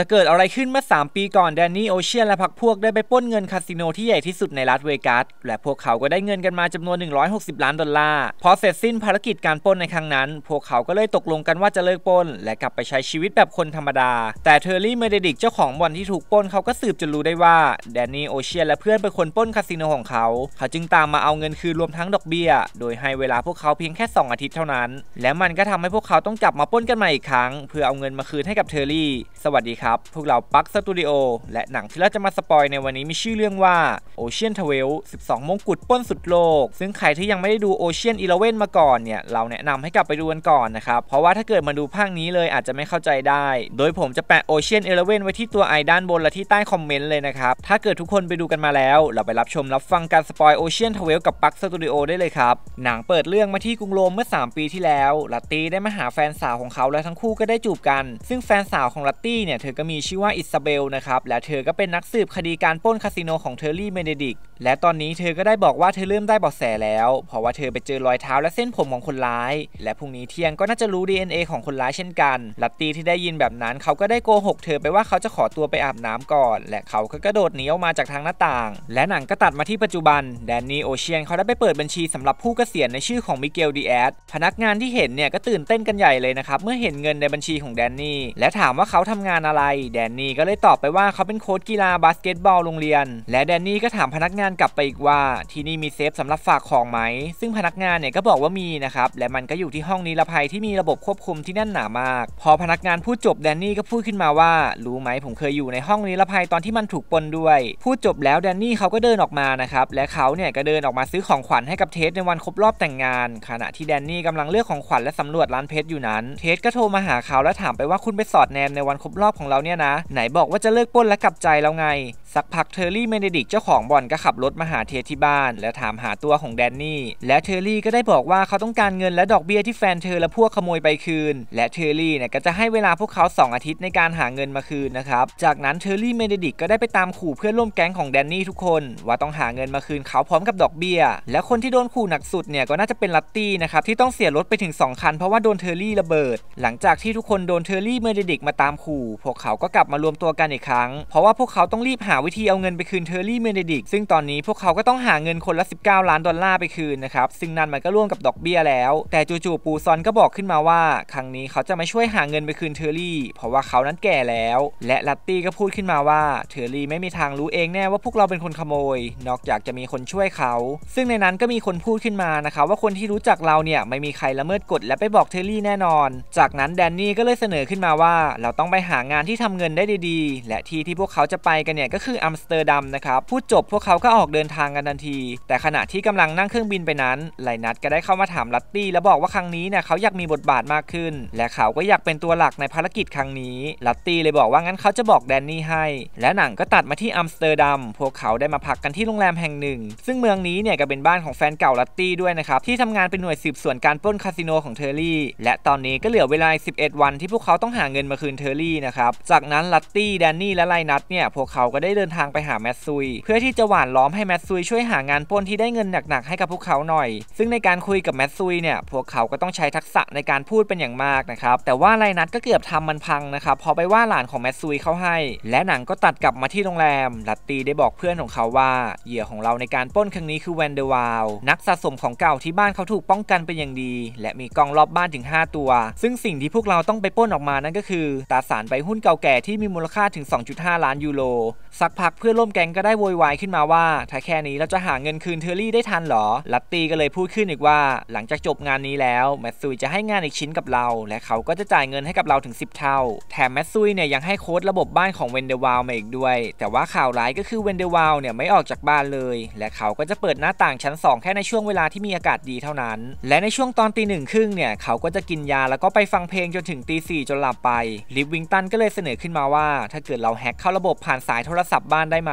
จะเกิดอะไรขึ้นเมื่อ3ปีก่อนแดนนี่โอเชียนและพรรคพวกได้ไปป้นเงินคาสิโนที่ใหญ่ที่สุดในรัฐเวกัสและพวกเขาก็ได้เงินกันมาจำนวน 160 ล้านดอลลาร์พอเสร็จสิ้นภารกิจการป้นในครั้งนั้น พวกเขาก็เลยตกลงกันว่าจะเลิกป้นและกลับไปใช้ชีวิตแบบคนธรรมดา แต่เทอร์รี่เมเดดิกเจ้าของบ่อนที่ถูกป้นเขาก็สืบจนรู้ได้ว่าแดนนี่โอเชียนและเพื่อนเป็นคนป้นคาสิโนของเขาเขาจึงตามมาเอาเงินคืนรวมทั้งดอกเบี้ยโดยให้เวลาพวกเขาเพียงแค่ 2 อาทิตย์เท่านั้น และมันก็ทำให้พวกเขาต้องกลับมาป้นกันใหม่อีกครั้งเพื่อเอาเงินมาคืนให้กับเทอร์รี่ สวัสดีครับครับพวกเราปักสตูดิโอและหนังที่เราจะมาสปอยในวันนี้มีชื่อเรื่องว่า Ocean t w e l 12มงกุฎป้นสุดโลก ซึ่งใครที่ยังไม่ได้ดู Ocean e l e v e มาก่อนเนี่ยเราแนะนำให้กลับไปดูกันก่อนนะครับเพราะว่าถ้าเกิดมาดูภาคนี้เลยอาจจะไม่เข้าใจได้ โดยผมจะแปะ Ocean e l e v e ไว้ที่ตัวไอด้านบน และที่ใต้คอมเมนต์เลยนะครับ ถ้าเกิดทุกคนไปดูกันมาแล้ว เราไปรับชมรับฟังการสปอย Ocean t w e l กับปักสตูดิโอได้เลยครับหนังเปิดเรื่องมาที่กรุงโรมเมื่อ 3 ปีที่แล้ว ลัตตี้ได้มาหาแฟนสาวของเขาและทั้งคู่ก็ได้จูบกัน ซึ่งแฟนสาวของลัตตี้เนี่ยเธธอก็มีชื่อว่าอิซาเบลนะครับ และเธอก็เป็นนักสืบคดีการปล้นคาสิโนของเทอร์รี่เมเนดิกและตอนนี้เธอก็ได้บอกว่าเธอเริ่มได้เบาะแสแล้ว เพราะว่าเธอไปเจอรอยเท้าและเส้นผมของคนร้าย และพรุ่งนี้เที่ยงก็น่าจะรู้ DNA ของคนร้ายเช่นกันลัตตี้ที่ได้ยินแบบนั้น เขาก็ได้โกหกเธอไปว่าเขาจะขอตัวไปอาบน้ำก่อน และเขาก็กระโดดหนีออกมาจากทางหน้าต่างและหนังก็ตัดมาที่ปัจจุบันแดนนี่โอเชียนเขาได้ไปเปิดบัญชีสำหรับผู้เกษียณในชื่อของมิเกลดีแอดพนักงานที่เห็นเนี่ยก็ตื่นเต้นกันใหญ่เลยนะครับเมื่อเห็นเงินในบัญชีของแดนนี่และถามว่าเขาทำงานอะไรแดนนี่ก็เลยตอบไปว่าเขาเป็นโค้ชกีฬาบาสเกตบอลโรงเรียนและแดนนี่ก็ถามพนักงานกลับไปอีกว่า ที่นี่มีเซฟสำหรับฝากของไหม ซึ่งพนักงานเนี่ยก็บอกว่ามีนะครับและมันก็อยู่ที่ห้องนิรภัยที่มีระบบควบคุมที่แน่นหนามาก พอพนักงานพูดจบแดนนี่ก็พูดขึ้นมาว่า รู้ไหมผมเคยอยู่ในห้องนิรภัยตอนที่มันถูกปนด้วยพูดจบแล้วแดนนี่เขาก็เดินออกมานะครับและเขาเนี่ยก็เดินออกมาซื้อของขวัญให้กับเทสในวันครบรอบแต่งงาน ขณะที่แดนนี่กำลังเลือกของขวัญและสำรวจร้านเพชรอยู่นั้นเทสก็โทรมาหาเขา และถามไปว่าคุณไปสอดแนมในวันครบรอบของของเราเนี่ยนะไหนบอกว่าจะเลิกป้นและกลับใจ แล้วไง สักพักเทอร์รี่เมเดดิกเจ้าของบ่อน ก็ขับรถมาหาเทที่บ้าน และถามหาตัวของแดนนี่และเทอร์รี่ก็ได้บอกว่าเขาต้องการเงินและดอกเบี้ยที่แฟนเธอและพวกขโมยไปคืน และเทอร์รี่เนี่ยก็จะให้เวลาพวกเขา 2 อาทิตย์ในการหาเงินมาคืนนะครับจากนั้นเทอร์รี่เมเดดิกก็ได้ไปตามขู่เพื่อนร่วมแก๊งของแดนนี่ทุกคนว่าต้องหาเงินมาคืน เขาพร้อมกับดอกเบี้ยและคนที่โดนขู่หนักสุดเนี่ยก็น่าจะเป็นลัตตี้นะครับที่ต้องเสียรถไปถึง2คันเพราะว่าโดนเทอร์รี่ระเบิด หลังจากที่ทุกคนโดนเทอร์รี่เมเดดิกมาตามขู่พวกวกเขาก็กลับมารวมตัวกันอีกครั้งเพราะว่าพวกเขาต้องรีบหาวิธีเอาเงินไปคืนเทอร์รี่เมเนดิกซึ่งตอนนี้พวกเขาก็ต้องหาเงินคนละ 19 ล้านดอลลาร์ไปคืนนะครับซึ่งนั่นมันก็ร่วมกับดอกเบี้ยแล้ว แต่จู่ๆปูซอนก็บอกขึ้นมาว่าครั้งนี้เขาจะมาช่วยหาเงินไปคืนเทอร์รี่ เพราะว่าเขานั้นแก่แล้ว และลัตตี้ก็พูดขึ้นมาว่าเทอร์รี่ไม่มีทางรู้เองแน่ว่าพวกเราเป็นคนขโมย นอกจากจะมีคนช่วยเขา ซึ่งในนั้นก็มีคนพูดขึ้นมานะครับว่าคนที่รู้จักเราเนี่ยไม่มีใครละเมิดกฎและไปบอกเทอร์รี่แน่นอน จากนั้นแดนนี่ก็เลยเสนอขึ้นมาว่าเราต้องไปหางานที่ทำเงินได้ดีๆ และที่ที่พวกเขาจะไปกันเนี่ยก็คืออัมสเตอร์ดัมนะครับพูดจบพวกเขาก็ออกเดินทางกันทันที แต่ขณะที่กำลังนั่งเครื่องบินไปนั้นไลนัทก็ได้เข้ามาถามลัตตี้และบอกว่าครั้งนี้เนี่ยเขาอยากมีบทบาทมากขึ้นและเขาก็อยากเป็นตัวหลักในภารกิจครั้งนี้ ลัตตี้เลยบอกว่างั้นเขาจะบอกแดนนี่ให้ และหนังก็ตัดมาที่อัมสเตอร์ดัมพวกเขาได้มาพักกันที่โรงแรมแห่งหนึ่ง ซึ่งเมืองนี้เนี่ยก็เป็นบ้านของแฟนเก่าลัตตี้ด้วยนะครับที่ทำงานเป็นหน่วยสืบสวนการปล้นคาสิโนของเทอร์รี่และตอนนี้ก็เหลือเวลา11 วัน ที่พวกเขาต้องหาเงินมาคืนเทอร์รี่นะครับจากนั้นลัตตี้แดนนี่และไลนัทเนี่ยพวกเขาก็ได้เดินทางไปหาแมทซุยเพื่อที่จะหวานล้อมให้แมทซุยช่วยหางานป้นที่ได้เงินหนักๆให้กับพวกเขาหน่อยซึ่งในการคุยกับแมทซุยเนี่ยพวกเขาก็ต้องใช้ทักษะในการพูดเป็นอย่างมากนะครับแต่ว่าไลนัทก็เกือบทำมันพังนะครับพอไปว่าหลานของแมทซุยเข้าให้ และหนังก็ตัดกลับมาที่โรงแรม ลัตตี้ได้บอกเพื่อนของเขาว่า เหยื่อของเราในการป้นครั้งนี้คือแวนเดอร์วาลนักสะสมของเก่าที่บ้านเขาถูกป้องกันเป็นอย่างดี และมีกล้องรอบบ้านถึง 5 ตัว ซึ่งสิ่งที่พวกเราต้องไปป้นออกมานั่นก็คือตาสารใบหุ้นก่าแก่ที่มีมูลค่าถึง 2.5 ล้านยูโรสักพักเพื่อนร่วมแก๊งก็ได้โวยวายขึ้นมาว่า ถ้าแค่นี้เราจะหาเงินคืนเทอร์รี่ได้ทันหรอ ลัตตีก็เลยพูดขึ้นอีกว่า หลังจากจบงานนี้แล้ว แมตซุยจะให้งานอีกชิ้นกับเรา และเขาก็จะจ่ายเงินให้กับเราถึง 10 เท่า แถมแมตซุยเนี่ยยังให้โค้ดระบบบ้านของเวนเดวาลมาอีกด้วย แต่ว่าข่าวร้ายก็คือเวนเดวาลเนี่ยไม่ออกจากบ้านเลย และเขาก็จะเปิดหน้าต่างชั้น 2 แค่ในช่วงเวลาที่มีอากาศดีเท่านั้น และในช่วงตอนตีหนึ่งครึ่งเนี่ยเขาก็จะกินยาแล้วก็ไปฟังเพลงจนถึงตีสี่จนหลับไปลิฟวิงตันก็เลยเสนอขึ้นมาว่าถ้าเกิดเราแฮ็กเข้าระบบผ่านสายโทรศัพท์บ้านได้ไหม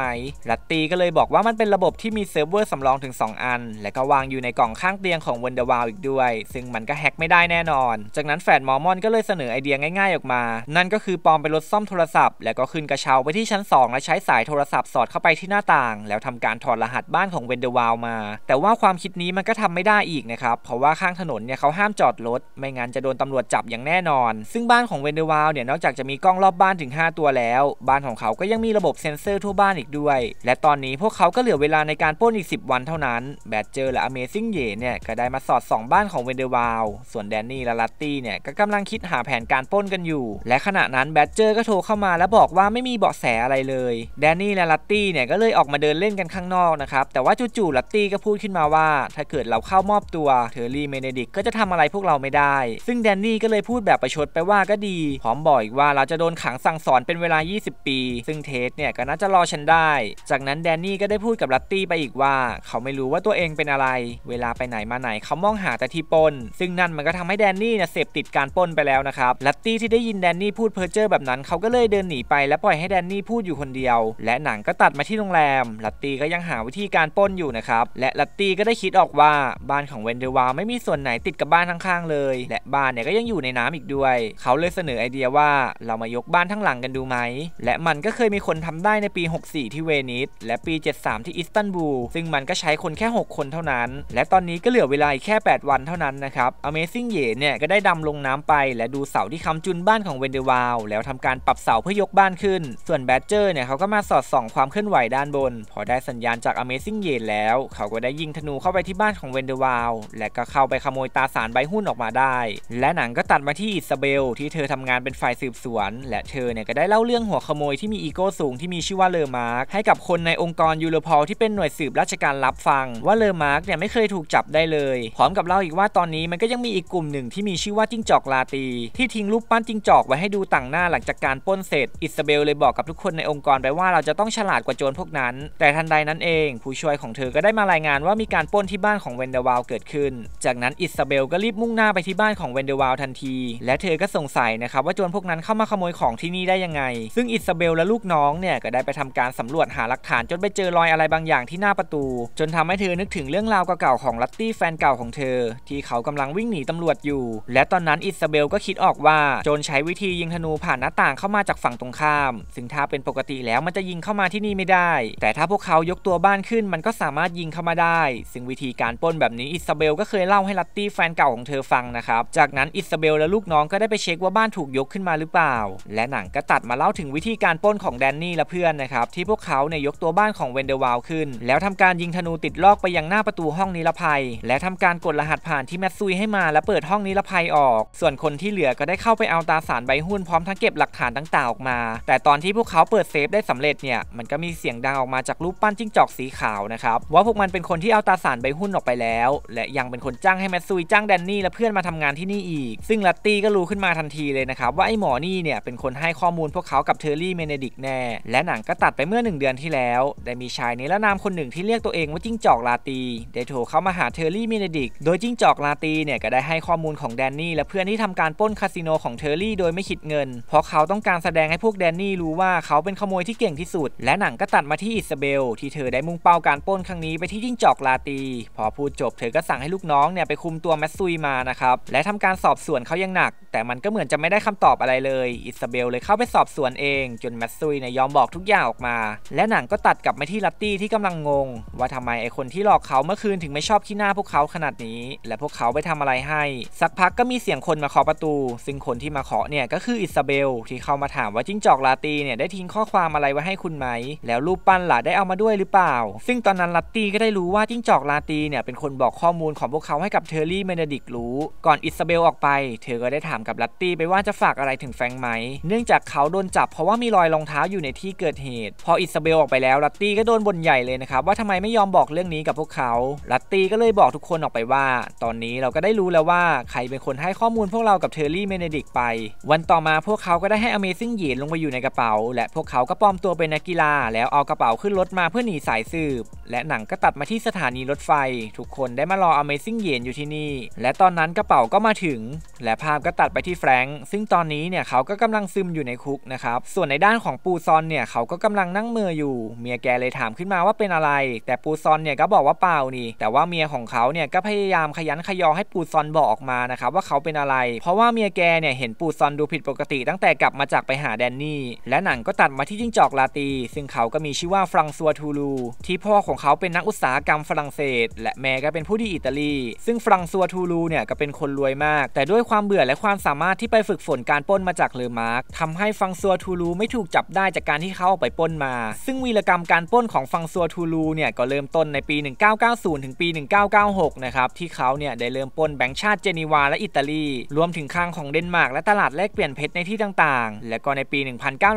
รัตตีก็เลยบอกว่ามันเป็นระบบที่มีเซิร์ฟเวอร์สำรองถึง 2 อัน และก็วางอยู่ในกล่องข้างเตียงของวันเดอร์วาลอีกด้วย ซึ่งมันก็แฮ็กไม่ได้แน่นอน จากนั้นแฟดมอร์มอนก็เลยเสนอไอเดียง่ายๆออกมา นั่นก็คือปลอมเป็นรถซ่อมโทรศัพท์ แล้วก็ขึ้นกระเช้าไปที่ชั้น 2 และใช้สายโทรศัพท์สอดเข้าไปที่หน้าต่างแล้วทำการถอดรหัสบ้านของเวนเดอร์วาลมาแต่ว่าความคิดนี้มันก็ทำไม่ได้อีกนะครับเพราะว่าข้างถนนเนี่ยเขาห้ามจอดรถไม่งั้นจะโดนตำรวจจับอย่างแน่นอนซึ่งบ้านของเวนเดอร์วาลเนี่ยนอกจากจะมีกล้องรอบบ้านถึง 5 ตัวแล้ว บ้านของเขาก็ยังมีระบบเซ็นเซอร์ทั่วบ้านอีกด้วย และตอนนี้พวกเขาก็เหลือเวลาในการป้นอีก 10 วันเท่านั้นแบดเจอร์และอเมซิ่งเย่เนี่ยก็ได้มาสอดส่องบ้านของเวนเดอร์วาลส่วนแดนนี่และลัตตี้เนี่ยก็กำลังคิดหาแผนการป้นกันอยู่ และขณะนั้นแบดเจอร์ก็โทรเข้ามาและบอกว่าไม่มีเบาะแสอะไรเลยแดนนี่และลัตตี้เนี่ยก็เลยออกมาเดินเล่นกันข้างนอกนะครับแต่ว่าจู่ๆลัตตี้ก็พูดขึ้นมาว่าถ้าเกิดเราเข้ามอบตัวเทอร์รี่เมเนดิกก็จะทำอะไรพวกเราไม่ได้ซึ่งแดนนี่ก็เลยพูดแบบประชดไปว่าก็ดีพร้อมบอกอีกว่าเราจะโดนขังสั่งสอนเป็นเวลา 20 ปี ซึ่งเทสเนี่ยก็น่าจะรอฉันได้ จากนั้นแดนนี่ก็ได้พูดกับลัตตี้ไปอีกว่า เขาไม่รู้ว่าตัวเองเป็นอะไร เวลาไปไหนมาไหนเขามองหาแต่ที่ปนซึ่งนั่นมันก็ทำให้แดนนี่เนี่ยเสพติดการปนไปแล้วนะครับ ลัตตี้ที่ได้ยินแดนนี่พูดเพ้อเจ้อแบบนั้น เขาก็เลยเดินหนีไปและปล่อยให้แดนนี่พูดอยู่คนเดียว และหนังก็ตัดมาที่โรงแรม ลัตตี้ก็ยังหาวิธีการปนอยู่นะครับ และลัตตี้ก็ได้คิดออกว่าบ้านของเวนเดวาไม่มีส่วนไหนติดกับบ้านข้างๆเลย และบ้านเนี่ยก็ยังอยู่ในน้ำอีกด้วย เขาเลยเสนอไอเดียว่าเรามายกบ้านทั้งหลังกันดูไหม และมันก็เคยมีคนทำได้ในปี 64 ที่เวนิส และปี 73 ที่อิสตันบูล ซึ่งมันก็ใช้คนแค่ 6 คนเท่านั้น และตอนนี้ก็เหลือเวลาแค่ 8 วันเท่านั้นนะครับ อเมซิ่งเยเนี่ยก็ได้ดำลงน้ำไป และดูเสาที่ค้าจุนบ้านของเวนเดวาลแล้วทำการปรับเสาเพื่อยกบ้านขึ้น ส่วนแบดเจอร์เนี่ยเขาก็มาสอดส่องความเคลื่อนไหวด้านบน พอได้สัญญาณจากอเมซิ่งเยแล้ว เขาก็ได้ยิงธนูเข้าไปที่บ้านของเวนเดวาลและก็เข้าไปขโมยตาสารใบหุ้นออกมาได้ และหนังก็ตัดมาที่อิสเบลที่เธอทำงานเป็นฝ่ายสืบสวนแลและเธอเนี่ยก็ได้เล่าเรื่องหัวขโมยที่มีอีโก้สูงที่มีชื่อว่าเลอมาร์กให้กับคนในองค์กรยูโรพอลที่เป็นหน่วยสืบราชการรับฟังว่าเลอมาร์กเนี่ยไม่เคยถูกจับได้เลยพร้อมกับเล่าอีกว่าตอนนี้มันก็ยังมีอีกกลุ่มหนึ่งที่มีชื่อว่า จิ้งจอกลาตี ที่ทิ้งรูปปั้นจิ้งจอกไว้ให้ดูต่างหน้าหลังจากการป้นเสร็จ อิสเบลเลยบอกกับทุกคนในองค์กรไปว่าเราจะต้องฉลาดกว่าโจรพวกนั้น แต่ทันใดนั้นเอง ผู้ช่วยของเธอก็ได้มารายงานว่ามีการป้นที่บ้านของเวนเดวาลเกิดขึ้น จากนั้นอิสเบลก็รีบมุ่งหน้าไปที่บ้านของเวนเดวาลทันทีและเธอก็สงสัยนะครับว่าโจรพวกนั้นเข้ามาขโมยขของที่นี่ได้ยังไง ซึ่งอิสเบลและลูกน้องเนี่ยก็ได้ไปทำการสำรวจหาหลักฐานจนไปเจอรอยอะไรบางอย่างที่หน้าประตู จนทำให้เธอนึกถึงเรื่องราวเก่าๆของลัตตี้แฟนเก่าของเธอ ที่เขากำลังวิ่งหนีตำรวจอยู่ และตอนนั้นอิสเบลก็คิดออกว่าโจรใช้วิธียิงธนูผ่านหน้าต่างเข้ามาจากฝั่งตรงข้าม ซึ่งถ้าเป็นปกติแล้วมันจะยิงเข้ามาที่นี่ไม่ได้ แต่ถ้าพวกเขายกตัวบ้านขึ้นมันก็สามารถยิงเข้ามาได้ ซึ่งวิธีการป้นแบบนี้อิสเบลก็เคยเล่าให้ลัตตี้แฟนเก่าของเธอฟังนะครับจากนั้นอิสเบลและลูกน้องก็ได้ไปเช็คว่าบ้านถูกยกขึ้นมาหรือเปล่าและหนังก็ตัดมาเล่าถึงวิธีการป้นของแดนนี่และเพื่อนนะครับที่พวกเขาเนี่ยยกตัวบ้านของเวนเดอร์วาลขึ้น แล้วทำการยิงธนูติดลอกไปยังหน้าประตูห้องนิรภัย และทำการกดรหัสผ่านที่แมตซุยให้มาและเปิดห้องนิรภัยออก ส่วนคนที่เหลือก็ได้เข้าไปเอาตาสารใบหุ้นพร้อมทั้งเก็บหลักฐานต่างๆออกมา แต่ตอนที่พวกเขาเปิดเซฟได้สำเร็จเนี่ยมันก็มีเสียงดังออกมาจากรูปปั้นจิ้งจอกสีขาวนะครับว่าพวกมันเป็นคนที่เอาตาสารใบหุ้นออกไปแล้ว และยังเป็นคนจ้างให้แมตซุยจ้างแดนนี่และเพื่อนมาทำงานที่นี่อีก ซึ่งลัตตี้ก็รู้ขึ้นมาทันทีเลยนะครับว่าไอ้หมอนี่เนี่ยเป็นคนให้ข้อมูลพวกเขากับเทอร์รี่เมเนดิกแน่ และหนังก็ตัดไปเมื่อ 1 เดือนที่แล้วได้มีชายนิรนามคนหนึ่งที่เรียกตัวเองว่าจิ้งจอกลาตีได้โทรเข้ามาหาเทอร์รี่เมเนดิกโดยจิ้งจอกลาตีเนี่ยก็ได้ให้ข้อมูลของแดนนี่และเพื่อนที่ทำการปล้นคาสิโนของเทอร์รี่โดยไม่คิดเงิน เพราะเขาต้องการแสดงให้พวกแดนนี่รู้ว่าเขาเป็นขโมยที่เก่งที่สุดและหนังก็ตัดมาที่อิสเบลที่เธอได้มุ่งเป้าการปล้นครั้งนี้ไปที่จิ้งจอกลาตีพอพูดจบเธอก็สั่งให้ลูกน้องเนี่ยไปคุมตัวแมสซุยมานะครับและทำการสอบสวนเขายังหนักแต่มันก็เหมือนจะไม่ได้คำตอบอะไรเลย อิสเบลเลยเข้าไปสอบสวนเอง จนแมสซุยเนี่ยยอมบอกทุกอย่างออกมา และหนังก็ตัดกลับไปที่ลัตตี้ที่กำลังงงว่าทำไมไอคนที่หลอกเขาเมื่อคืนถึงไม่ชอบขี้หน้าพวกเขาขนาดนี้ และพวกเขาไปทำอะไรให้ สักพักก็มีเสียงคนมาเคาะประตู ซึ่งคนที่มาเคาะเนี่ยก็คืออิสเบลที่เข้ามาถามว่าจิ้งจอกลาตีเนี่ยได้ทิ้งข้อความอะไรไว้ให้คุณไหม แล้วรูปปั้นล่ะได้เอามาด้วยหรือเปล่า ซึ่งตอนนั้นลัตตี้ก็ได้รู้ว่าจิ้งจอกลาตีเนี่ยเป็นคนบอกข้อมูลของพวกเขาให้กับเทอร์รี่เมนดิกรู้ก่อนอิสเบลออกไปเธอก็ได้ถามกับลัตตี้ไปว่าจะฝากอะไรถึงแฟงไหม เนื่องจากเขาโดนจับเพราะว่ามีรอยรองเท้าอยู่ในที่เกิดเหตุ พออิสเบลออกไปแล้วลัตตี้ก็โดนบ่นใหญ่เลยนะครับ ว่าทำไมไม่ยอมบอกเรื่องนี้กับพวกเขา ลัตตี้ก็เลยบอกทุกคนออกไปว่า ตอนนี้เราก็ได้รู้แล้วว่า ใครเป็นคนให้ข้อมูลพวกเรากับเทอร์รี่เมเนดิกไป วันต่อมาพวกเขาก็ได้ให้อเมซิ่งหยีนลงไปอยู่ในกระเป๋า และพวกเขา ก็ปลอมตัวเป็นนักกีฬา แล้วเอากระเป๋าขึ้นรถมาเพื่อหนีสายสืบ และหนังก็ตัดมาที่สถานีรถไฟ ทุกคนได้มารออเมซิ่งหยีนอยู่ที่นี่ และตอนนั้นกระเป๋าก็มาถึงและภาพก็ตัดไปที่แฟรงค์ซึ่งตอนนี้เนี่ยเขาก็กำลังซึมอยู่ในคุกนะครับส่วนในด้านของปูซอนเนี่ยเขาก็กำลังนั่งเมืออยู่เมียแกเลยถามขึ้นมาว่าเป็นอะไร แต่ปูซอนเนี่ยก็บอกว่าเปล่านี่ แต่ว่าเมียของเขาเนี่ยก็พยายามขยันขยอให้ปูซอนบอกออกมานะครับว่าเขาเป็นอะไร เพราะว่าเมียแกเนี่ยเห็นปูซอนดูผิดปกติ ตั้งแต่กลับมาจากไปหาแดนนี่และหนังก็ตัดมาที่จิ้งจอกลาตีซึ่งเขาก็มีชื่อว่าฟรังซัวทูลูที่พ่อของเขาเป็นนักอุตสาหกรรมฝรั่งเศส และแม่ก็เป็นผู้ที่อิตาลี ซึ่งฟรังซัวทูลูเนี่ยก็เป็นคนรวยมากแต่ด้วยความเบื่อและความความสามารถที่ไปฝึกฝนการป้นมาจากเลอมาร์กทำให้ฟังซัวทูลูไม่ถูกจับได้จากการที่เขาออกไปป้นมา ซึ่งวีรกรรมการป้นของฟังซัวทูลูเนี่ยก็เริ่มต้นในปี 1990 ถึงปี 1996 นะครับที่เขาเนี่ยได้เริ่มป้นแบงค์ชาติเจนีวาและอิตาลี รวมถึงค้างของเดนมาร์กและตลาดแลกเปลี่ยนเพชรในที่ต่างๆ และก็ในปี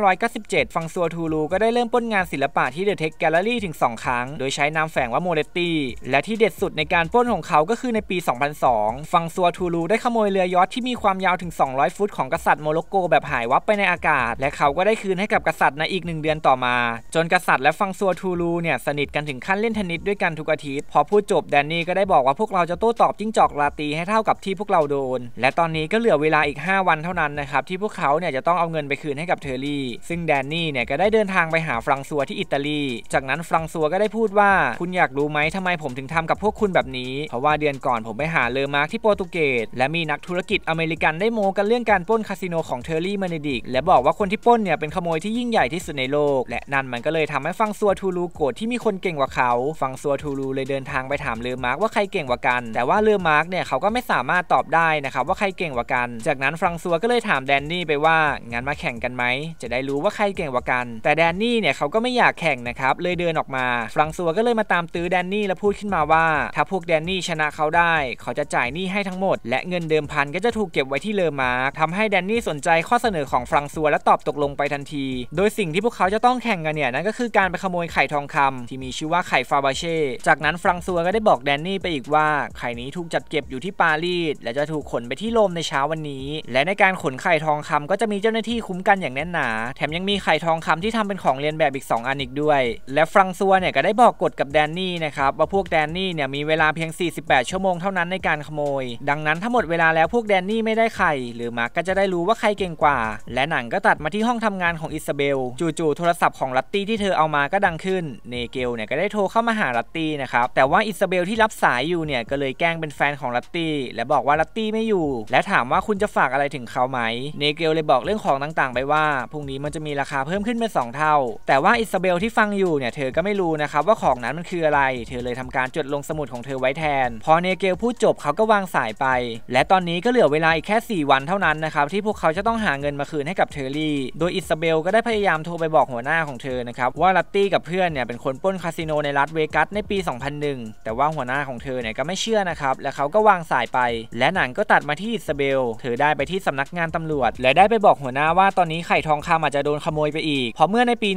1997 ฟังซัวทูลูก็ได้เริ่มป้นงานศิลปะที่เดอะเทคแกลเลอรี่ถึง 2 ครั้งโดยใช้นามแฝงว่าโมเลตตี้และที่เด็ดสุดในการป้นของเขาก็คือในปี 2002 ฟังซัวทูลูได้ขโมยเรือยอทที่มีความยาวาวถึง 200 ฟุตของกษัตริย์โมร็อกโกแบบหายวับไปในอากาศ และเขาก็ได้คืนให้กับกษัตริย์ในอีกหนึ่งเดือนต่อมา จนกษัตริย์และฟังซัวทูลูเนี่ยสนิทกันถึงขั้นเล่นเทนนิสด้วยกันทุกอาทิตย์พอพูดจบแดนนี่ก็ได้บอกว่าพวกเราจะโต้ตอบจิ้งจอกราตีให้เท่ากับที่พวกเราโดน และตอนนี้ก็เหลือเวลาอีก 5 วันเท่านั้นนะครับที่พวกเขาเนี่ยจะต้องเอาเงินไปคืนให้กับเทอร์รี่ซึ่งแดนนี่เนี่ยก็ได้เดินทางไปหาฟรังซัวที่อิตาลี จากนั้นฟรังซัวก็ได้พูดว่า คุณอยากรู้ไหมทำไมผมถึงทำกับพวกคุณแบบนี้เพราะว่าเดือนก่อนผมไปหาเลอมาร์กที่โปรตุเกสและมีนักธุรกิจอเมริกันได้โมกันเรื่องการปล้นคาสิโนของเทอร์รี่มานดิกและบอกว่าคนที่ปล้นเนี่ยเป็นขโมยที่ยิ่งใหญ่ที่สุดในโลก และนั่นมันก็เลยทำให้ฟังซัวทูลูโกรธที่มีคนเก่งกว่าเขาฟังซัวทูลูเลยเดินทางไปถามเลือมาร์กว่าใครเก่งกว่ากัน แต่ว่าเลือมาร์กเนี่ยเขาก็ไม่สามารถตอบได้นะครับว่าใครเก่งกว่ากัน จากนั้นฟังซัวก็เลยถามแดนนี่ไปว่างั้นมาแข่งกันไหมจะได้รู้ว่าใครเก่งกว่ากัน แต่แดนนี่เนี่ยเขาก็ไม่อยากแข่งนะครับเลยเดินออกมาฟังซัวก็เลยมาตามตื้อแดนนี่และพูดขึ้นมาว่า ถ้าพวกแดนนี่ชนะเขาได้ เขาจะจ่ายหนี้ให้ทั้งหมด และเงินเดิมพันก็จะถูกเก็บไว้ที่ที่เลอมาร์กทำให้แดนนี่สนใจข้อเสนอของฟรังซัวและตอบตกลงไปทันที โดยสิ่งที่พวกเขาจะต้องแข่งกันเนี่ยนั่นก็คือการไปขโมยไข่ทองคำ ที่มีชื่อว่าไข่ฟาบาเช่ จากนั้นฟรังซัวก็ได้บอกแดนนี่ไปอีกว่า ไข่นี้ถูกจัดเก็บอยู่ที่ปารีสและจะถูกขนไปที่โรมในเช้าวันนี้ และในการขนไข่ทองคำก็จะมีเจ้าหน้าที่คุ้มกันอย่างแน่นหนา แถมยังมีไข่ทองคำที่ทำเป็นของเรียนแบบอีก 2 อันอีกด้วย และฟรังซัวเนี่ยก็ได้บอกกฎกับแดนนี่นะครับว่าพวกแดนนี่เนี่ยมีเวลาเพียง48 ชั่วโมงเท่านั้นในการขโมย ดังนั้นถ้าหมดเวลาแล้วพวกแดนนี่ไม่ได้ไใครหรือมาร์กก็จะได้รู้ว่าใครเก่งกว่า และหนังก็ตัดมาที่ห้องทำงานของอิซาเบล จู่ๆ โทรศัพท์ของลัตตี้ที่เธอเอามาก็ดังขึ้น เนเกลเนี่ยก็ได้โทรเข้ามาหาลัตตี้นะครับ แต่ว่าอิซาเบลที่รับสายอยู่เนี่ย ก็เลยแกล้งเป็นแฟนของลัตตี้และบอกว่าลัตตี้ไม่อยู่ และถามว่าคุณจะฝากอะไรถึงเขาไหม เนเกลเลยบอกเรื่องของต่างๆ ไปว่าพรุ่งนี้มันจะมีราคาเพิ่มขึ้นเป็น2เท่า แต่ว่าอิซาเบลที่ฟังอยู่เนี่ยเธอก็ไม่รู้นะครับว่าของนั้นมันคืออะไร เธอเลยทำการจดลงสมุดของเธอไว้แทน พอเนเกลพูดจบเขาก็วางสายไป และตอนนี้ก็เหลือเวลาอีกแค่4 วันเท่านั้นนะครับที่พวกเขาจะต้องหาเงินมาคืนให้กับเทอร์รี่ โดยอิซาเบลก็ได้พยายามโทรไปบอกหัวหน้าของเธอนะครับว่าลัตตี้กับเพื่อนเนี่ยเป็นคนปล้นคาสิโนในรัฐเวกัสในปี 2001 แต่ว่าหัวหน้าของเธอเนี่ยก็ไม่เชื่อนะครับแล้วเขาก็วางสายไป และหนังก็ตัดมาที่อิซาเบลเธอได้ไปที่สำนักงานตำรวจ และได้ไปบอกหัวหน้าว่าตอนนี้ไข่ทองคำอาจจะโดนขโมยไปอีก เพราะเมื่อในปี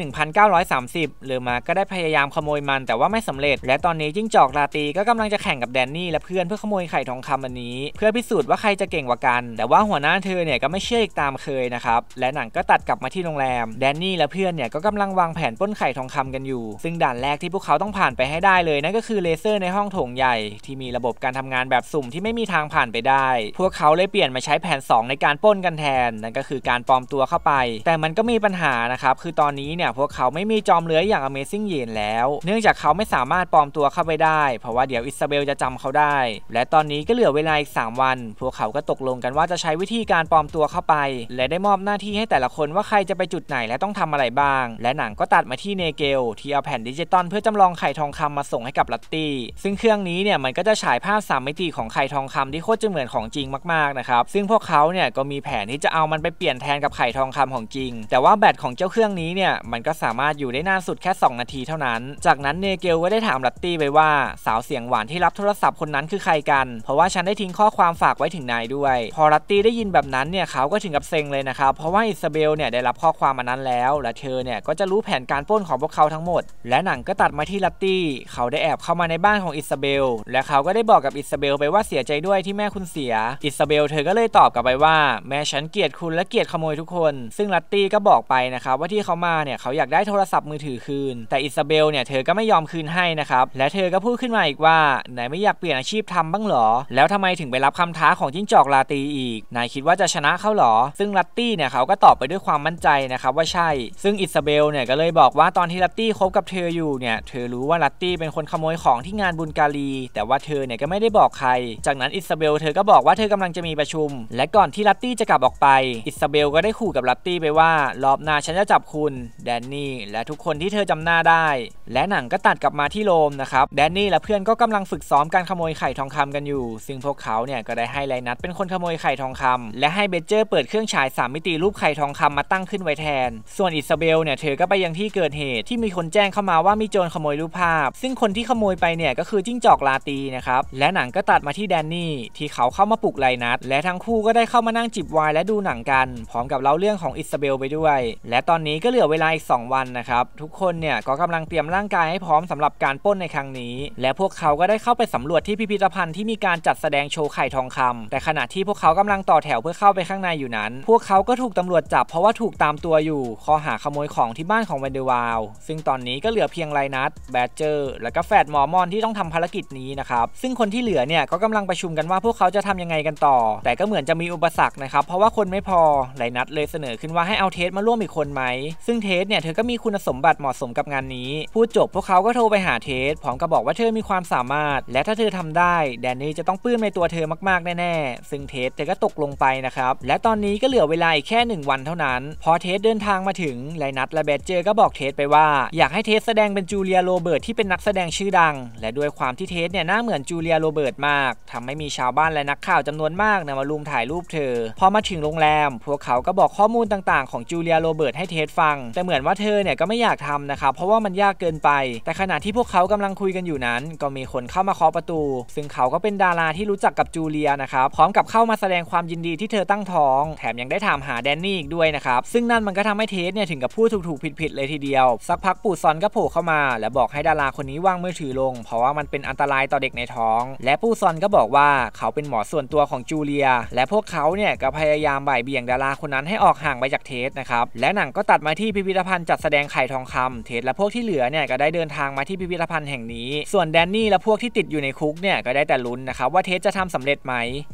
1930เลอมาก็ได้พยายามขโมยมันแต่ว่าไม่สำเร็จ และตอนนี้จิ้งจอกราตีก็กำลังจะแข่งกับแดนนี่และเพื่อนเพื่อขโมยไข่ทองคำอันนี้ เพื่อพิสูจน์ว่าใครจะเก่งกว่ากันแต่ว่าหัวหน้าเธอเนี่ยก็ไม่เชื่ออีกตามเคยนะครับและหนังก็ตัดกลับมาที่โรงแรมแดนนี่และเพื่อนเนี่ยก็กำลังวางแผนป้นไข่ทองคำกันอยู่ซึ่งด่านแรกที่พวกเขาต้องผ่านไปให้ได้เลยนั่นก็คือเลเซอร์ในห้องโถงใหญ่ที่มีระบบการทำงานแบบสุ่มที่ไม่มีทางผ่านไปได้ พวกเขาเลยเปลี่ยนมาใช้แผน2ในการป้นกันแทนนั่นก็คือการปลอมตัวเข้าไปแต่มันก็มีปัญหานะครับคือตอนนี้เนี่ยพวกเขาไม่มีจอมเลื้อยอย่าง Amazing เยนแล้ว เนื่องจากเขาไม่สามารถปลอมตัวเข้าไปได้ เพราะว่าเดี๋ยวอิซาเบลจะจำเขาได้และตอนนี้ก็เหลือเวลาอีก 3 วัน พวกเขาก็ตกลงกันว่าจะใช้วิธีการปลอมตัวเข้าไป และได้มอบหน้าที่ให้แต่ละคนว่าใครจะไปจุดไหนและต้องทำอะไรบ้าง และหนังก็ตัดมาที่เนเกลที่เอาแผ่นดิจิตอลเพื่อจำลองไข่ทองคำมาส่งให้กับลัตตี้ซึ่งเครื่องนี้เนี่ยมันก็จะฉายภาพสามมิติของไข่ทองคำที่โคตรจะเหมือนของจริงมากๆนะครับซึ่งพวกเขาเนี่ยก็มีแผนที่จะเอามันไปเปลี่ยนแทนกับไข่ทองคำของจริง แต่ว่าแบตของเจ้าเครื่องนี้เนี่ยมันก็สามารถอยู่ได้นานสุดแค่ 2 นาทีเท่านั้น จากนั้นเนเกลก็ได้ถามลัตตี้ไปว่าสาวเสียงหวานที่รับโทรศัพท์คนนั้นคือใครกัน เพราะว่าฉันได้ทิ้งข้อความฝากไว้ถึงนายด้วยพอลัตีได้ยินแบบนั้นเนี่ยเขาก็ถึงกับเซ็งเลยนะครับเพราะว่าอิสเบลเนี่ยได้รับข้อความมานั้นแล้วและเธอเนี่ยก็จะรู้แผนการป้นของพวกเขาทั้งหมด และหนังก็ตัดมาที่ลัตตี้เขาได้แอบเข้ามาในบ้านของอิสเบลและเขาก็ได้บอกกับอิสเบลไปว่าเสียใจด้วยที่แม่คุณเสียอิสเบลเธอก็เลยตอบกลับไปว่าแม่ฉันเกลียดคุณและเกลียดขโมยทุกคน ซึ่งลัตตี้ก็บอกไปนะครับว่าที่เขามาเนี่ยเขาอยากได้โทรศัพท์มือถือคืนแต่อิสเบลเนี่ยเธอก็ไม่ยอมคืนให้นะครับและเธอก็พูดขึ้นมาอีกว่าไหนไม่อยากเปลี่ยนอาชีพทำบ้างหรอแล้วทำไมถึงไปรับคำท้าของจิ้งจอกลาตีอีีกนายคิดว่าจะชนะเขาหรอ ซึ่งลัตตี้เนี่ยเขาก็ตอบไปด้วยความมั่นใจนะครับว่าใช่ ซึ่งอิซาเบลเนี่ยก็เลยบอกว่าตอนที่ลัตตี้คบกับเธออยู่เนี่ยเธอรู้ว่าลัตตี้เป็นคนขโมยของที่งานบุญกาลี แต่ว่าเธอเนี่ยก็ไม่ได้บอกใคร จากนั้นอิซาเบลเธอก็บอกว่าเธอกำลังจะมีประชุม และก่อนที่ลัตตี้จะกลับออกไป อิซาเบลก็ได้ขู่กับลัตตี้ไปว่ารอบหน้าฉันจะจับคุณแดนนี่และทุกคนที่เธอจำหน้าได้ และหนังก็ตัดกลับมาที่โรมนะครับ แดนนี่และเพื่อนก็กำลังฝึกซ้อมการขโมยไข่ทองคำกันอยู่ ซึ่งพวกเขาเนี่ยก็ได้ให้ไลนัทเป็นคนขโมยไข่ข่ทองคำและให้เบเจอร์เปิดเครื่องฉาย 3 มิติรูปไข่ทองคำมาตั้งขึ้นไว้แทน ส่วนอิซาเบลเนี่ย เธอก็ไปยังที่เกิดเหตุที่มีคนแจ้งเข้ามาว่ามีโจรขโมยรูปภาพ ซึ่งคนที่ขโมยไปเนี่ยก็คือจิ้งจอกลาตีนะครับ และหนังก็ตัดมาที่แดนนี่ ที่เขาเข้ามาปลุกไลนัด และทั้งคู่ก็ได้เข้ามานั่งจิบไวน์และดูหนังกัน พร้อมกับเล่าเรื่องของอิซาเบลไปด้วย และตอนนี้ก็เหลือเวลาอีก2วันนะครับ ทุกคนเนี่ยก็กำลังเตรียมร่างกายให้พร้อมสำหรับการป้นในครั้งนี้ และพวกเขา ก็ได้เข้าไปสำรวจที่พิพิธภัณฑ์ที่มีการจัดแสดงโชว์ไข่ทองคำ แต่ขณะที่พวกเขากกำลังต่อแถวเพื่อเข้าไปข้างในอยู่นั้น พวกเขาก็ถูกตำรวจจับ เพราะว่าถูกตามตัวอยู่ ข้อหาขโมยของที่บ้านของเวนเดวาลซึ่งตอนนี้ก็เหลือเพียงไรนัทแบดเจอร์ และก็แฟดมอมอนที่ต้องทำภารกิจนี้นะครับ ซึ่งคนที่เหลือเนี่ยก็กำลังประชุมกันว่า พวกเขาจะทำยังไงกันต่อ แต่ก็เหมือนจะมีอุปสรรคนะครับ เพราะว่าคนไม่พอไรนัทเลยเสนอขึ้นว่าให้เอาเทสมาร่วมอีกคนไหม ซึ่งเทสเนี่ยเธอก็มีคุณสมบัติเหมาะสมกับงานนี้ พูดจบ พวกเขาก็โทรไปหาเทสพร้อมกับบอกว่าเธอมีความสามารถ และถ้าเธอทำได้ แดนนี่จะต้องปื้มในตัวเธอมากๆแน่ๆซึ่งเทสเธอก็็ตกลงไปนะครับ และตอนนี้ก็เหลือเวลาแค่ 1 วันเท่านั้น พอเทสเดินทางมาถึงไลนัทและแบดเจอร์ก็บอกเทสไปว่า อยากให้เทสแสดงเป็นจูเลียโรเบิร์ตที่เป็นนักแสดงชื่อดัง และด้วยความที่เทสเนี่ยหน้าเหมือนจูเลียโรเบิร์ตมาก ทำให้มีชาวบ้านและนักข่าวจำนวนมากนะมาลุมถ่ายรูปเธอ พอมาถึงโรงแรม พวกเขาก็บอกข้อมูลต่าง ๆของจูเลียโรเบิร์ตให้เทสฟัง แต่เหมือนว่าเธอเนี่ยก็ไม่อยากทำนะครับ เพราะว่ามันยากเกินไป แต่ขณะที่พวกเขากำลังคุยกันอยู่นั้น ก็มีคนเข้ามาเคาะประตู ซึ่งเขาก็เป็นดาราที่รู้จักกับจูเลียนะครับพร้อมกับเข้ามาแสดงงความยินดีที่เธอตั้งท้อง แถมยังได้ถามหาแดนนี่อีกด้วยนะครับซึ่งนั่นมันก็ทำให้เทสเนี่ยถึงกับพูดถูกๆผิดๆเลยทีเดียวสักพักปู่ซอนก็โผล่เข้ามาและบอกให้ดาราคนนี้วางมือถือลง เพราะว่ามันเป็นอันตรายต่อเด็กในท้อง และปู่ซอนก็บอกว่าเขาเป็นหมอส่วนตัวของจูเลีย และพวกเขาเนี่ยก็พยายามบ่ายเบี่ยงดาราคนนั้นให้ออกห่างไปจากเทสนะครับและหนังก็ตัดมาที่พิพิธภัณฑ์จัดแสดงไข่ทองคำ เทสและพวกที่เหลือเนี่ยก็ได้เดินทางมาที่พิพิธภัณฑ์แห่งนี้ ส่วนแดนนี่และพวกที่ติดอยู่ในคุกเนี่ยก็ได้แต่ลุ้นนะครับว่าเทสจะทำสำเร็จไหม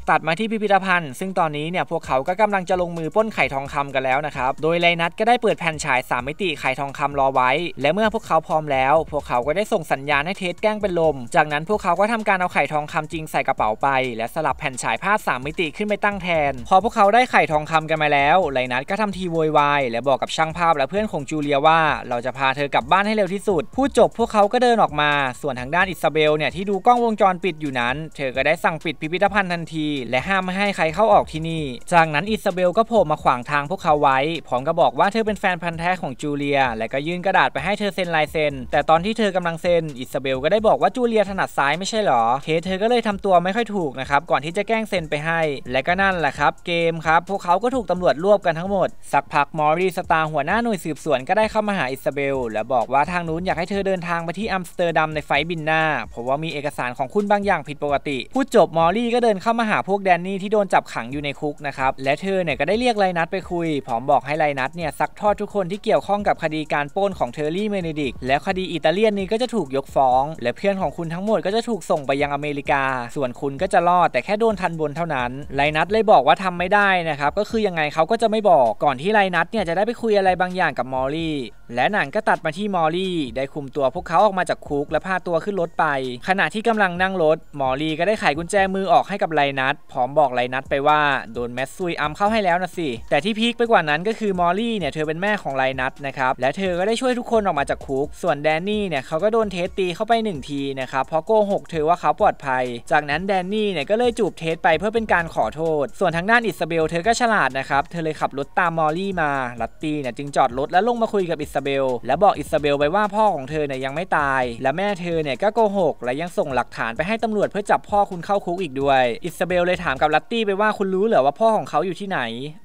ตัดมาที่พิพิธภันซึ่งตอนนี้เนี่ยพวกเขาก็กำลังจะลงมือป้นไข่ทองคำกันแล้วนะครับ โดยไลนัทก็ได้เปิดแผ่นฉาย 3 มิติไข่ทองคำรอไว้ และเมื่อพวกเขาพร้อมแล้ว พวกเขาก็ได้ส่งสัญญาณให้เทสแกล้งเป็นลม จากนั้นพวกเขาก็ทำการเอาไข่ทองคำจริงใส่กระเป๋าไป และสลับแผ่นฉายภาพ3มิติขึ้นไปตั้งแทน พอพวกเขาได้ไข่ทองคำกันมาแล้วไลนัทก็ทำทีโวยวายและบอกกับช่างภาพ และเพื่อนของจูเลียว่า เราจะพาเธอกลับบ้านให้เร็วที่สุด พูดจบพวกเขาก็เดินออกมา ส่วนทางด้านอิซาเบลเนี่ยที่ดูกล้องวงจรปิดอยู่นั้นเธอก็ได้สั่งปิดพิพิธภัณฑ์ทันทีและห้ามไม่ให้ใครเข้าออกที่นี่ จากนั้นอิซาเบลก็โผล่มาขวางทางพวกเขาไว้ พร้อมกับบอกว่าเธอเป็นแฟนพันธุ์แท้ของจูเลีย และก็ยื่นกระดาษไปให้เธอเซ็นลายเซ็น แต่ตอนที่เธอกำลังเซ็น อิซาเบลก็ได้บอกว่าจูเลียถนัดซ้ายไม่ใช่หรอเคเธอก็เลยทำตัวไม่ค่อยถูกนะครับ ก่อนที่จะแกล้งเซ็นไปให้ และก็นั่นแหละครับเกมครับ พวกเขาก็ถูกตำรวจรวบกันทั้งหมด สักพักมอรีสตาร์หัวหน้าหน่วยสืบสวนก็ได้เข้ามาหาอิซาเบลและบอกว่าทางนู้นอยากให้เธอเดินทางไปที่อัมสเตอร์ดัมในไฟบินหน้า เพราะว่ามีเอกสารของคุณบางอย่างผิดปกติพูดจบมอรี่ก็เดินเข้ามาหาพวกแดนนี่ที่โดนจับขังอยู่ในคุกนะครับ และเธอเนี่ยก็ได้เรียกไลนัทไปคุย ผอมบอกให้ไลนัทเนี่ยซักทอดทุกคนที่เกี่ยวข้องกับคดีการโป้นของเทอร์รี่เมเนดิก และคดีอิตาเลียนนี้ก็จะถูกยกฟ้อง และเพื่อนของคุณทั้งหมดก็จะถูกส่งไปยังอเมริกา ส่วนคุณก็จะรอดแต่แค่โดนทันบนเท่านั้นไลนัทเลยบอกว่าทำไม่ได้นะครับ ก็คือยังไงเขาก็จะไม่บอก ก่อนที่ไลนัทเนี่ยจะได้ไปคุยอะไรบางอย่างกับมอลลี่ และหนังก็ตัดมาที่มอลลี่ ได้คุมตัวพวกเขาออกมาจากคุกและพาตัวขึ้นรถไป ขณะที่กำลังนั่งรถ มอลลี่ก็ได้ไขกุญแจมือออกให้กับไลนัทพร้อมบอกไลนััดไปว่าโดนแมสซุยอัมเข้าให้แล้วนะสิ แต่ที่พีคไปกว่านั้นก็คือ มอลลี่เนี่ยเธอเป็นแม่ของไลนัทนะครับและเธอก็ได้ช่วยทุกคนออกมาจากคุก ส่วนแดนนี่เนี่ยเขาก็โดนเทสตีเข้าไป 1 ทีนะครับเพราะโกหกเธอว่าเขาปลอดภัย จากนั้นแดนนี่เนี่ยก็เลยจูบเทสไปเพื่อเป็นการขอโทษ ส่วนทางด้านอิสเบลเธอก็ฉลาดนะครับเธอเลยขับรถตามมอลลี่มาลัตตี้เนี่ยจึงจอดรถแล้วลงมาคุยกับอิสเบลและบอกอิสเบลไปว่าพ่อของเธอเนี่ยยังไม่ตายและแม่เธอเนี่ยก็โกหกและยังส่งหลักฐานไปให้ตำรวจเพื่อจับพ่อคุณเข้าคุกอีกด้วยอิสเบลเลยถามกับลัตตี้ไปว่าคุณรู้เหรอว่าพ่อของเขาอยู่ที่ไหน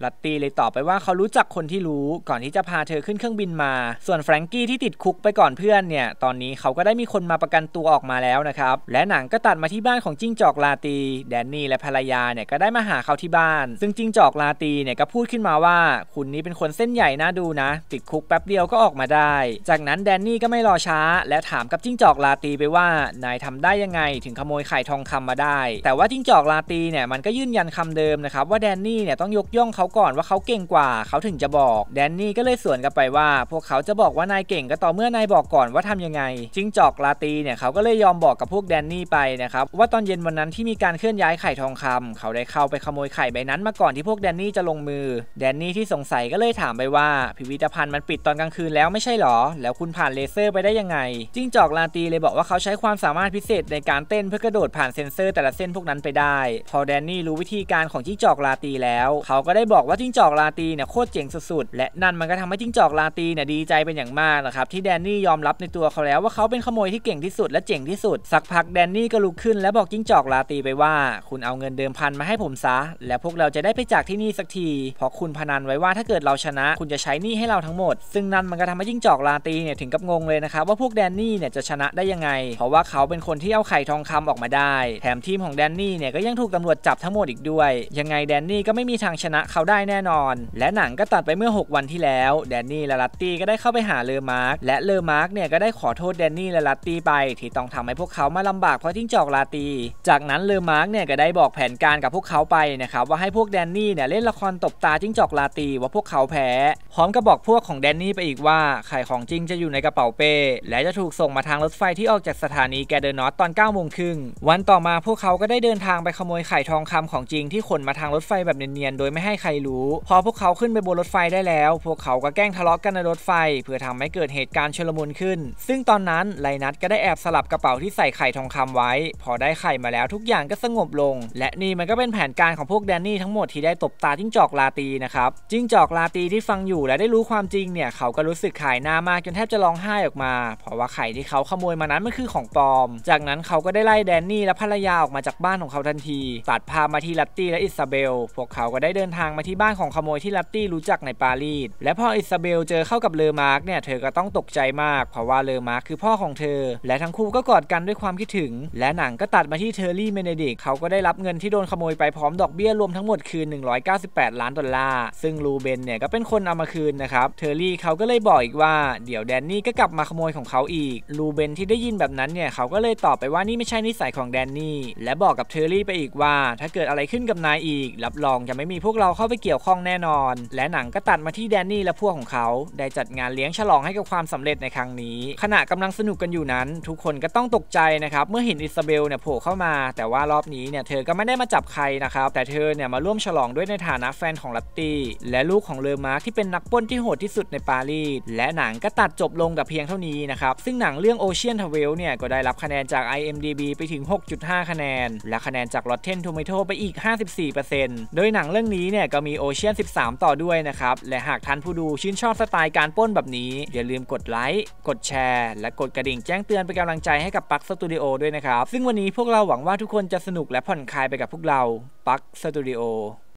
ลัตตี้เลยตอบไปว่าเขารู้จักคนที่รู้ก่อนที่จะพาเธอขึ้นเครื่องบินมา ส่วนแฟรงกี้ที่ติดคุกไปก่อนเพื่อนเนี่ยตอนนี้เขาก็ได้มีคนมาประกันตัวออกมาแล้วนะครับและหนังก็ตัดมาที่บ้านของจิ้งจอกลาตี แดนนี่และภรรยาเนี่ยก็ได้มาหาเขาที่บ้าน ซึ่งจิ้งจอกลาตีเนี่ยก็พูดขึ้นมาว่า คุณนี้เป็นคนเส้นใหญ่น่าดูนะติดคุกแป๊บเดียวก็ออกมาได้ จากนั้นแดนนี่ก็ไม่รอช้าและถามกับจิ้งจอกลาตีไปว่า นายทำได้ยังไง ถึงขโมยไข่ทองคำมาได้ แต่ว่าจิ้งจอกลาตีเนี่ยมันก็ยืนยันคำเดิมนะครับว่าแดนนี่เนี่ยต้องยกย่องเขาก่อนว่าเขาเก่งกว่า เขาถึงจะบอกแดนนี่ก็เลยสวนกลับไปว่า พวกเขาจะบอกว่านายเก่งก็ต่อเมื่อนายบอกก่อนว่าทำยังไงจิงจอกลาตีเนี่ยเขาก็เลยยอมบอกกับพวกแดนนี่ไปนะครับว่าตอนเย็นวันนั้นที่มีการเคลื่อนย้ายไข่ทองคำ เขาได้เข้าไปขโมยไข่ใบนั้นมาก่อนที่พวกแดนนี่จะลงมือ แดนนี่ที่สงสัยก็เลยถามไปว่า พิพิธภัณฑ์มันปิดตอนกลางคืนแล้วไม่ใช่หรอ แล้วคุณผ่านเลเซอร์ไปได้ยังไงจิ้งจอกลาตีเลยบอกว่าเขาใช้ความสามารถพิเศษในการเต้นเพื่อกระโดดผ่านเซ็นเซอร์ แต่ละเส้นพวกนั้นไปได้ พอแดนนี่รู้วิธีีการของจิ้งจอกลาตีแล้ว เขาก็ได้บอกว่าจิ้งจอกลาตีเนี่ยโคตรเจ๋งสุดๆและนั่นมันก็ทำให้จิ้งจอกลาตีเนี่ยดีใจเป็นอย่างมากนะครับที่แดนนี่ยอมรับในตัวเขาแล้วว่าเขาเป็นขโมยที่เก่งที่สุด และเจ๋งที่สุด สักพักแดนนี่ก็ลุกขึ้นและบอกจิ้งจอกลาตีไปว่าคุณเอาเงินเดิมพันมาให้ผมซะและพวกเราจะได้ไปจากที่นี่สักทีเพราะคุณพนันไว้ว่าถ้าเกิดเราชนะคุณจะใช้นี่ให้เราทั้งหมด ซึ่งนั่นมันก็ทำให้จิ้งจอกลาตีเนี่ยถึงกับงงเลยนะครับว่าพวกแดนนี่เนี่ยจะชนะได้ยังไงเพราะว่าเขาเป็นคนที่เอาไข่ทองคำออกมาได้แถมทีมของแดนนี่เนี่ยก็ยังถูกตำรวจจับทั้งหมดอีกด้ววยยังไงแดนนี่ก็ไม่มีทางชนะเขาได้แน่นอน และหนังก็ตัดไปเมื่อ 6 วันที่แล้ว แดนนี่และลัตตี้ก็ได้เข้าไปหาเลอมาร์กและเลอมาร์กเนี่ยก็ได้ขอโทษแดนนี่และลัตตี้ไปที่ต้องทำให้พวกเขามาลำบากเพราะทิ้งจอกลาตี จากนั้นเลอมาร์กเนี่ยก็ได้บอกแผนการกับพวกเขาไปนะครับว่าให้พวกแดนนี่เนี่ยเล่นละครตบตาจิ้งจอกลาตี ว่าพวกเขาแพ้ พร้อมกับบอกพวกของแดนนี่ไปอีกว่าไข่ของจริงจะอยู่ในกระเป๋าเป้และจะถูกส่งมาทางรถไฟที่ออกจากสถานีแกเดอร์นอตตอน9ก้าโมงครึ่งวันต่อมาพวกเขาก็ได้เดินทางไปขโมยไข่ทองคำของจริงงที่ขนมาทางรถไฟแบบเนียนๆ โดยไม่ให้ใครรู้ พอพวกเขาขึ้นไปบนรถไฟได้แล้ว พวกเขาก็แกล้งทะเลาะกันในรถไฟ เพื่อทำให้เกิดเหตุการณ์ชลมุนขึ้น ซึ่งตอนนั้น ไลนัทก็ได้แอบสลับกระเป๋าที่ใส่ไข่ทองคำไว้ พอได้ไข่มาแล้วทุกอย่างก็สงบลง และนี่มันก็เป็นแผนการของพวกแดนนี่ทั้งหมดที่ได้ตบตาจิ้งจอกลาตีนะครับ จิ้งจอกลาตีที่ฟังอยู่และได้รู้ความจริงเนี่ยเขาก็รู้สึกขายหน้ามากจนแทบจะร้องไห้ออกมา เพราะว่าไข่ที่เขาขโมยมานั้นมันคือของปลอม จากนั้นเขาก็ได้ไล่แดนนี่และภรรยาออกมาจากบ้านของเขาทันทีตัดพามาที่ลัตี้และอิซาเบล พวกเขาก็ได้เดินทางมาที่บ้านของขโมยที่ลัตตี้รู้จักในปารีส และพออิซาเบลเจอเข้ากับเลอมาร์กเนี่ยเธอก็ต้องตกใจมาก เพราะว่าเลอมาร์กคือพ่อของเธอ และทั้งคู่ก็กอดกันด้วยความคิดถึง และหนังก็ตัดมาที่เทอร์รี่เมเนดิกเขาก็ได้รับเงินที่โดนขโมยไปพร้อมดอกเบี้ยรวมทั้งหมดคือ198 ล้านดอลลาร์ ซึ่งลูเบนเนี่ยก็เป็นคนเอามาคืนนะครับ เทอร์รี่เขาก็เลยบอกอีกว่า เดี๋ยวแดนนี่ก็กลับมาขโมยของเขาอีกลูเบนที่ได้ยินแบบนั้นเนี่ยเขาก็เลยตอบไปว่านี่ไม่ใช่นิสัยของแดนนี่และบอกกับเทอร์รี่ไปอีกว่า ถ้าเกิดอะไรขึ้นนกับนายอีก รับรองจะไม่มีพวกเราเข้าไปเกี่ยวข้องแน่นอนและหนังก็ตัดมาที่แดนนี่และพวกของเขาได้จัดงานเลี้ยงฉลองให้กับความสำเร็จในครั้งนี้ขณะกำลังสนุกกันอยู่นั้น ทุกคนก็ต้องตกใจนะครับเมื่อเห็นอิซาเบลเนี่ยโผล่เข้ามาแต่ว่ารอบนี้เนี่ยเธอก็ไม่ได้มาจับใครนะครับแต่เธอเนี่ยมาร่วมฉลองด้วยในฐานะแฟนของลัตตี้และลูกของเลอมาร์กที่เป็นนักป้นที่โหดที่สุดในปารีสและหนังก็ตัดจบลงกับเพียงเท่านี้นะครับซึ่งหนังเรื่อง Ocean t r a เวลเนี่ยก็ได้รับคะแนนจาก IMDb ไปถึง 6.5 คะแนนและคะแนนจาก Rotten Tomato ไปอีก54%โดยหนังเรื่องนี้เนี่ยก็มีโอเชียน13 ต่อด้วยนะครับ และหากท่านผู้ดูชื่นชอบสไตล์การป้นแบบนี้อย่าลืมกดไลค์กดแชร์ และกดกระดิ่งแจ้งเตือนเป็นกำลังใจให้กับปักสตูดิโอด้วยนะครับ ซึ่งวันนี้พวกเราหวังว่าทุกคนจะสนุกและผ่อนคลายไปกับพวกเราปักสตูดิโอ